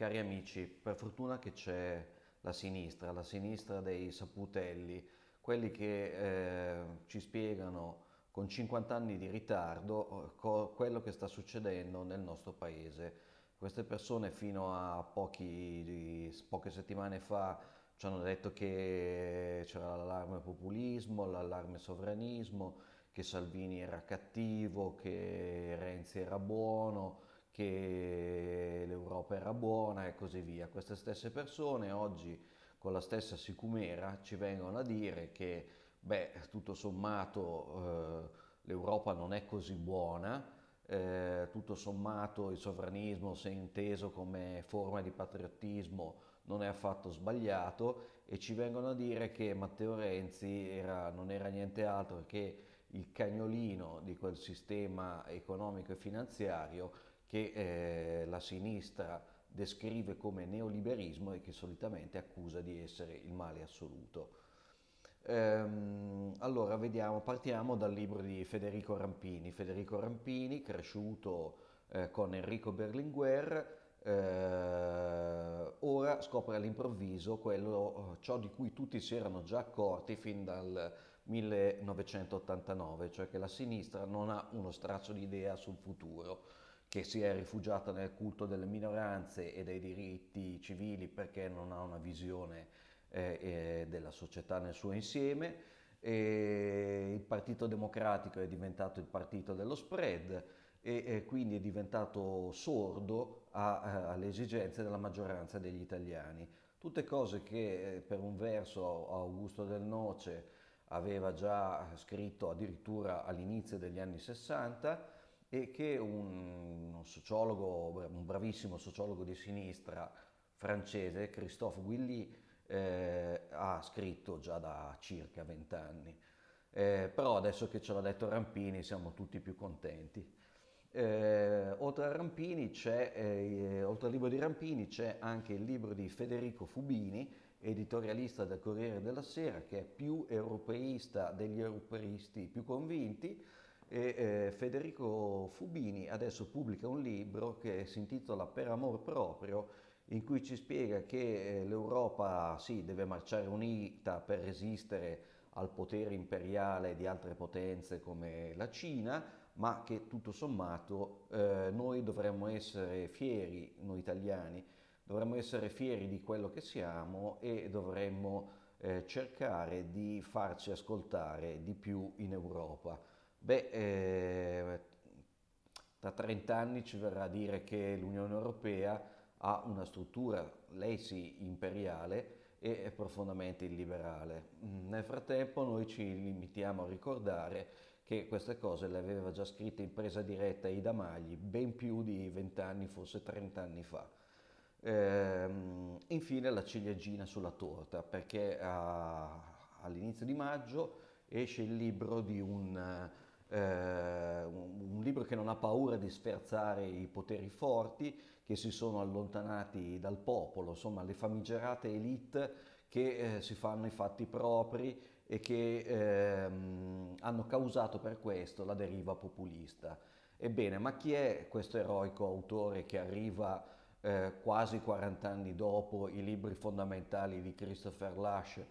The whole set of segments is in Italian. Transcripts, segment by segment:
Cari amici, per fortuna che c'è la sinistra, la sinistra dei saputelli, quelli che eh, ci spiegano con 50 anni di ritardo eh, quello che sta succedendo nel nostro paese. Queste persone fino a pochi, poche settimane fa ci hanno detto che c'era l'allarme populismo, l'allarme sovranismo, che Salvini era cattivo, che Renzi era buono, che l'Europa era buona e così via. Queste stesse persone oggi con la stessa sicumera ci vengono a dire che, beh, tutto sommato eh, l'Europa non è così buona, eh, tutto sommato il sovranismo, se inteso come forma di patriottismo, non è affatto sbagliato e ci vengono a dire che Matteo Renzi era, non era niente altro che il cagnolino di quel sistema economico e finanziario che eh, la sinistra descrive come neoliberismo e che solitamente accusa di essere il male assoluto. Ehm, allora, vediamo, partiamo dal libro di Federico Rampini. Federico Rampini, cresciuto eh, con Enrico Berlinguer, eh, ora scopre all'improvviso quello, eh, ciò di cui tutti si erano già accorti fin dal 1989, cioè che la sinistra non ha uno straccio di idea sul futuro che si è rifugiata nel culto delle minoranze e dei diritti civili perché non ha una visione eh, eh, della società nel suo insieme. E il Partito Democratico è diventato il partito dello spread e, e quindi è diventato sordo a, a, eh, alle esigenze della maggioranza degli italiani. Tutte cose che eh, per un verso Augusto Del Noce aveva già scritto addirittura all'inizio degli anni 60 e che un, un sociologo, un bravissimo sociologo di sinistra francese, Christophe Guilly, eh, ha scritto già da circa vent'anni. Eh, però adesso che ce l'ha detto Rampini siamo tutti più contenti. Eh, oltre, eh, oltre al libro di Rampini c'è anche il libro di Federico Fubini, editorialista del Corriere della Sera, che è più europeista degli europeisti più convinti, e eh, Federico Fubini adesso pubblica un libro che si intitola Per amor proprio in cui ci spiega che eh, l'Europa sì, deve marciare unita per resistere al potere imperiale di altre potenze come la Cina, ma che tutto sommato eh, noi dovremmo essere fieri, noi italiani, dovremmo essere fieri di quello che siamo e dovremmo eh, cercare di farci ascoltare di più in Europa. Beh, eh, tra 30 anni ci verrà a dire che l'Unione Europea ha una struttura, lei sì, imperiale e profondamente illiberale. Mm, nel frattempo noi ci limitiamo a ricordare che queste cose le aveva già scritte in presa diretta Ida Magli ben più di 20 anni, forse 30 anni fa. Ehm, infine la ciliegina sulla torta, perché all'inizio di maggio esce il libro di un eh, un libro che non ha paura di sferzare i poteri forti, che si sono allontanati dal popolo, insomma le famigerate elite che eh, si fanno i fatti propri e che ehm, hanno causato per questo la deriva populista. Ebbene, ma chi è questo eroico autore che arriva eh, quasi 40 anni dopo i libri fondamentali di Christopher Lash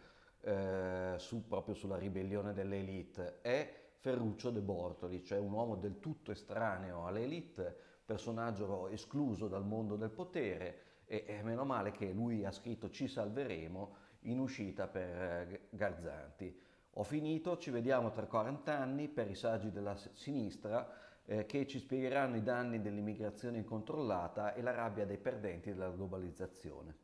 eh, su, proprio sulla ribellione delle elite? È Ferruccio De Bortoli, cioè un uomo del tutto estraneo all'elite, personaggio escluso dal mondo del potere e, e meno male che lui ha scritto Ci salveremo in uscita per eh, Garzanti. Ho finito, ci vediamo tra 40 anni per i saggi della sinistra eh, che ci spiegheranno i danni dell'immigrazione incontrollata e la rabbia dei perdenti della globalizzazione.